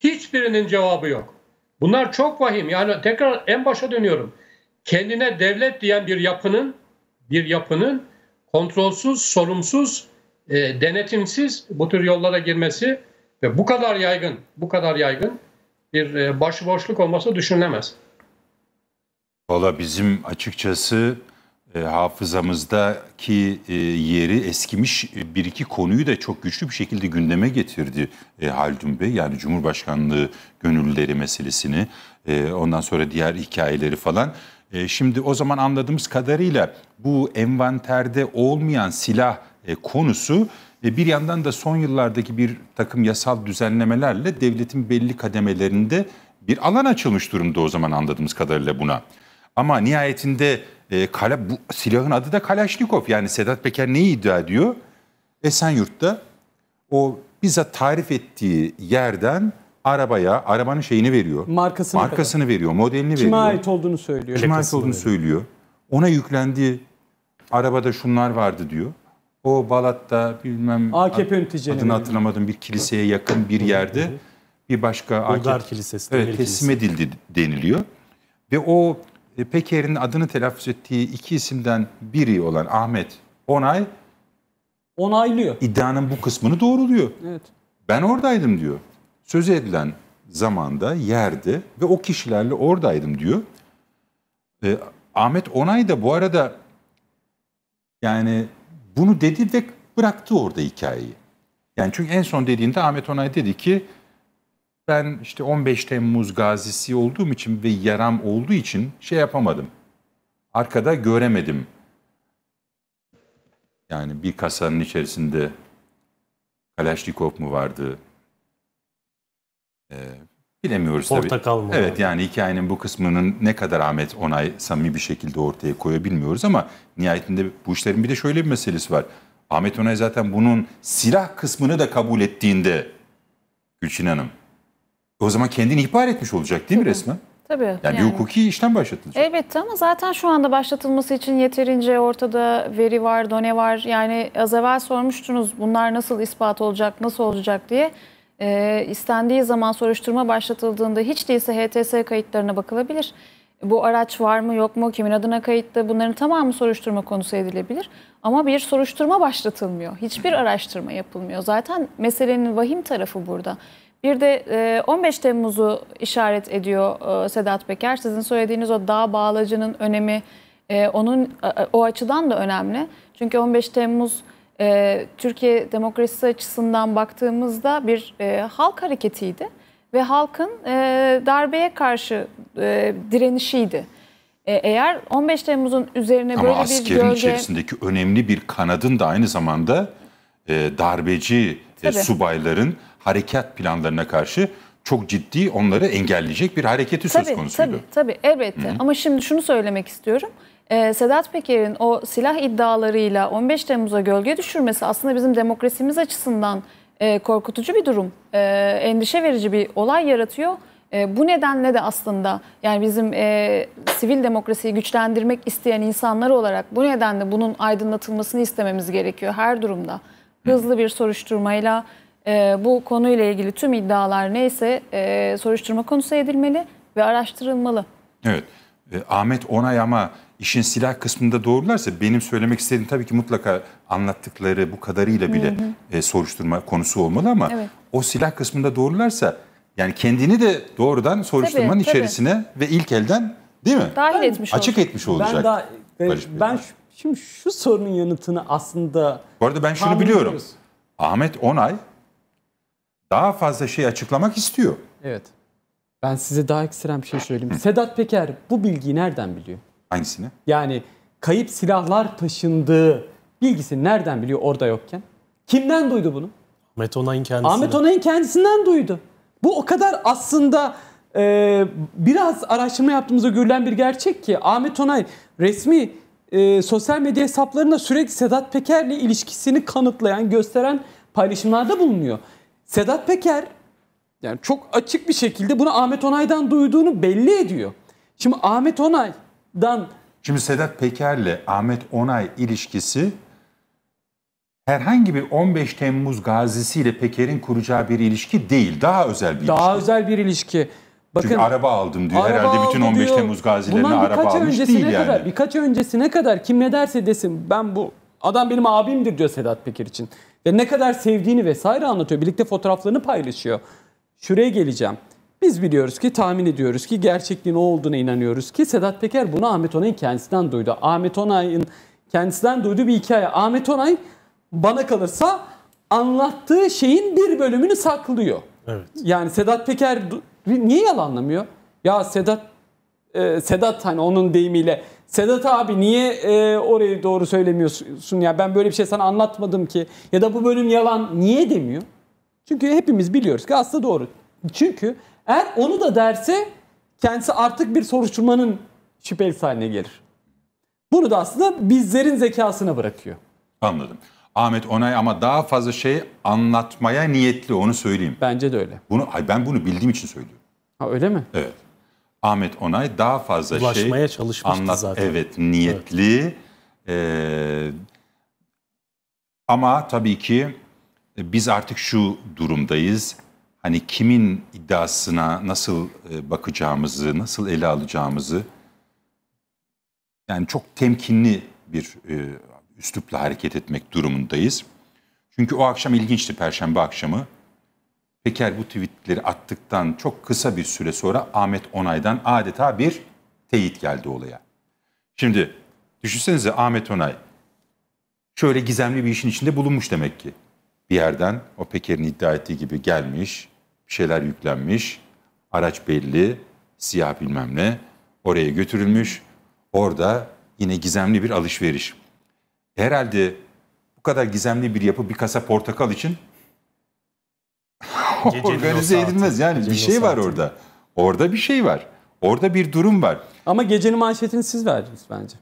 Hiçbirinin cevabı yok. Bunlar çok vahim. Yani tekrar en başa dönüyorum. Kendine devlet diyen bir yapının bir yapının kontrolsüz, sorumsuz, e, denetimsiz bu tür yollara girmesi ve bu kadar yaygın, bu kadar yaygın bir e, başıboşluk olması düşünülemez. Valla bizim açıkçası e, hafızamızdaki e, yeri eskimiş e, bir iki konuyu da çok güçlü bir şekilde gündeme getirdi e, Haldun Bey. Yani Cumhurbaşkanlığı gönüllüleri meselesini ondan sonra diğer hikayeleri falan. şimdi o zaman anladığımız kadarıyla bu envanterde olmayan silah konusu bir yandan da son yıllardaki bir takım yasal düzenlemelerle devletin belli kademelerinde bir alan açılmış durumda o zaman anladığımız kadarıyla buna. Ama nihayetinde e, kale, bu silahın adı da Kalaşnikov. Yani Sedat Peker neyi iddia ediyor? Esenyurt'ta o bizzat tarif ettiği yerden arabaya, arabanın şeyini veriyor. Markasını, markasını veriyor, modelini Kime veriyor. Kime ait olduğunu söylüyor. Kime ait olduğunu söylüyor. Ona yüklendiği arabada şunlar vardı diyor. O Balat'ta bilmem AKP adını hatırlamadım bir kiliseye yakın bir yerde bir başka Bulgar AKP, kilisesi evet, teslim edildi deniliyor. Ve o e, Peker'in adını telaffuz ettiği iki isimden biri olan Ahmet Onay onaylıyor. İddianın bu kısmını doğruluyor. Evet. Ben oradaydım diyor. Söz edilen zamanda, yerde ve o kişilerle oradaydım diyor. E, Ahmet Onay da bu arada yani bunu dedi ve bıraktı orada hikayeyi. Yani çünkü en son dediğinde Ahmet Onay dedi ki ben işte 15 Temmuz gazisi olduğum için ve yaram olduğu için şey yapamadım. Arkada göremedim. Yani bir kasanın içerisinde Kalaşnikov mu vardı? Ee, bilemiyoruz Portakal tabii. Portakal mı? Evet yani hikayenin bu kısmının ne kadar Ahmet Onay samimi bir şekilde ortaya koyuyor bilmiyoruz ama nihayetinde bu işlerin bir de şöyle bir meselesi var. Ahmet Onay zaten bunun silah kısmını da kabul ettiğinde Gülçin Hanım e, o zaman kendini ihbar etmiş olacak değil mi resmen? Tabii. Yani, yani bir hukuki işlem başlatılacak. Evet ama zaten şu anda başlatılması için yeterince ortada veri var, done var. Yani az evvel sormuştunuz bunlar nasıl ispat olacak, nasıl olacak diye. E, istendiği zaman soruşturma başlatıldığında hiç değilse HTS kayıtlarına bakılabilir. Bu araç var mı yok mu, kimin adına kayıtlı bunların tamamı soruşturma konusu edilebilir. Ama bir soruşturma başlatılmıyor. Hiçbir araştırma yapılmıyor. Zaten meselenin vahim tarafı burada. Bir de 15 e, Temmuz'u işaret ediyor e, Sedat Peker. Sizin söylediğiniz o dağ bağlacının önemi e, onun o açıdan da önemli. Çünkü 15 Temmuz Türkiye demokrasisi açısından baktığımızda bir halk hareketiydi ve halkın darbeye karşı direnişiydi. Eğer 15 Temmuz'un üzerine Ama böyle bir gölge... Ama askerin içerisindeki önemli bir kanadın da aynı zamanda darbeci Tabii. subayların harekat planlarına karşı çok ciddi onları engelleyecek bir hareketi tabii, söz konusuydu. Tabii, tabii elbette. Hı-hı. Ama şimdi şunu söylemek istiyorum. Ee, Sedat Peker'in o silah iddialarıyla 15 Temmuz'a gölge düşürmesi aslında bizim demokrasimiz açısından e, korkutucu bir durum. E, endişe verici bir olay yaratıyor. E, bu nedenle de aslında yani bizim e, sivil demokrasiyi güçlendirmek isteyen insanlar olarak bu nedenle bunun aydınlatılmasını istememiz gerekiyor her durumda. Hızlı bir soruşturmayla, e, bu konuyla ilgili tüm iddialar neyse e, soruşturma konusu edilmeli ve araştırılmalı. Evet. Ee, Ahmet Onay ama işin silah kısmında doğrularsa benim söylemek istediğim tabii ki mutlaka anlattıkları bu kadarıyla bile hı hı. E, soruşturma konusu olmalı ama evet. o silah kısmında doğrularsa yani kendini de doğrudan soruşturmanın tabii, içerisine tabii. ve ilk elden değil mi? Dahil ben, etmiş açık olacak. etmiş olacak. Ben daha, e, ben şimdi şu sorunun yanıtını aslında Bu arada ben şunu biliyorum. Ahmet Onay daha fazla şey açıklamak istiyor. Evet. Ben size daha ekstrem bir şey söyleyeyim. Sedat Peker bu bilgiyi nereden biliyor? Hangisini? Yani kayıp silahlar taşındığı bilgisini nereden biliyor orada yokken? Kimden duydu bunu? Ahmet Onay'ın kendisinden. Ahmet Onay'ın kendisinden duydu. Bu o kadar aslında e, biraz araştırma yaptığımızda görülen bir gerçek ki Ahmet Onay resmi e, sosyal medya hesaplarında sürekli Sedat Peker'le ilişkisini kanıtlayan, gösteren paylaşımlarda bulunuyor. Sedat Peker yani çok açık bir şekilde bunu Ahmet Onay'dan duyduğunu belli ediyor. Şimdi Ahmet Onay'dan Şimdi Sedat Peker'le Ahmet Onay ilişkisi herhangi bir 15 Temmuz gazisiyle Peker'in kuracağı bir ilişki değil. Daha özel bir daha ilişki. Daha özel bir ilişki. Bakın, Çünkü araba aldım diyor. Araba Herhalde bütün 15 diyor. Temmuz gazilerine Bundan araba almış değil kadar, yani. Birkaç öncesine kadar kim ne derse desin ben bu adam benim abimdir diyor Sedat Peker için ve ne kadar sevdiğini vesaire anlatıyor. Birlikte fotoğraflarını paylaşıyor. Şuraya geleceğim. Biz biliyoruz ki, tahmin ediyoruz ki, gerçekliğin o olduğuna inanıyoruz ki Sedat Peker bunu Ahmet Onay'ın kendisinden duydu. Ahmet Onay'ın kendisinden duyduğu bir hikaye. Ahmet Onay bana kalırsa anlattığı şeyin bir bölümünü saklıyor. Evet. Yani Sedat Peker niye yalanlamıyor? Ya Sedat e, Sedat hani onun deyimiyle Sedat abi niye e, orayı doğru söylemiyorsun ya ben böyle bir şey sana anlatmadım ki ya da bu bölüm yalan niye demiyor? Çünkü hepimiz biliyoruz ki aslında doğru. Çünkü eğer onu da derse kendisi artık bir soruşturmanın şüpheli haline gelir. Bunu da aslında bizlerin zekasına bırakıyor. Anladım. Ahmet Onay ama daha fazla şey anlatmaya niyetli onu söyleyeyim. Bence de öyle. Bunu ay ben bunu bildiğim için söylüyorum. Ha öyle mi? Evet. Ahmet Onay daha fazla şey Ulaşmaya şey anlat. Zaten. Evet, niyetli. Evet. Ee, ama tabii ki e, biz artık şu durumdayız. Hani kimin iddiasına nasıl e, bakacağımızı, nasıl ele alacağımızı yani çok temkinli bir e, üslupla hareket etmek durumundayız. Çünkü o akşam ilginçti Perşembe akşamı. Peker bu tweetleri attıktan çok kısa bir süre sonra Ahmet Onay'dan adeta bir teyit geldi olaya. Şimdi düşünsenize Ahmet Onay şöyle gizemli bir işin içinde bulunmuş demek ki. Bir yerden o Peker'in iddia ettiği gibi gelmiş, bir şeyler yüklenmiş, araç belli, siyah bilmem ne oraya götürülmüş. Orada yine gizemli bir alışveriş. Herhalde bu kadar gizemli bir yapı bir kasa portakal için organize edilmez. Yani bir şey var orada. Mi? Orada bir şey var. Orada bir durum var. Ama gecenin manşetini siz verdiniz bence.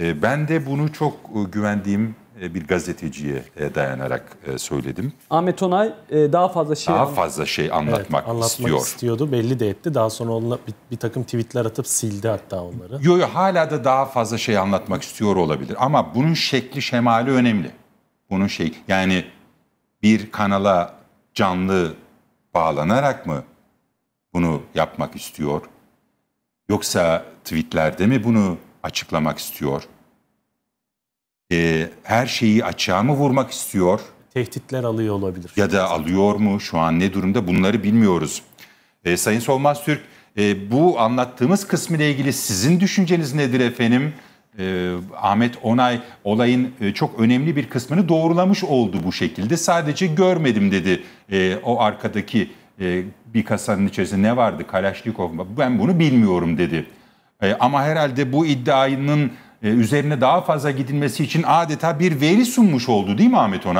Ee, ben de bunu çok e, güvendiğim e, bir gazeteciye e, dayanarak söyledim. Ahmet Onay daha fazla şey daha fazla şey anlatmak, evet, anlatmak istiyor. istiyordu. Belli de etti. Daha sonra onunla bir, bir takım tweetler atıp sildi hatta onları. Yok yok hala da daha fazla şey anlatmak istiyor olabilir ama bunun şekli şemali önemli. Bunun şey yani bir kanala canlı bağlanarak mı bunu yapmak istiyor? Yoksa tweetlerde mi bunu açıklamak istiyor? E, her şeyi açığa mı vurmak istiyor? Tehditler alıyor olabilir. Ya da alıyor mu? Şu an ne durumda? Bunları bilmiyoruz. E, Sayın Solmaz Türk, e, bu anlattığımız kısmı ile ilgili sizin düşünceniz nedir efendim? e, Ahmet Onay olayın e, çok önemli bir kısmını doğrulamış oldu bu şekilde. Sadece görmedim dedi e, o arkadaki e, bir kasanın içerisinde ne vardı kalashnikov mu? Ben bunu bilmiyorum dedi. E, ama herhalde bu iddianın e, üzerine daha fazla gidilmesi için adeta bir veri sunmuş oldu değil mi Ahmet Onay?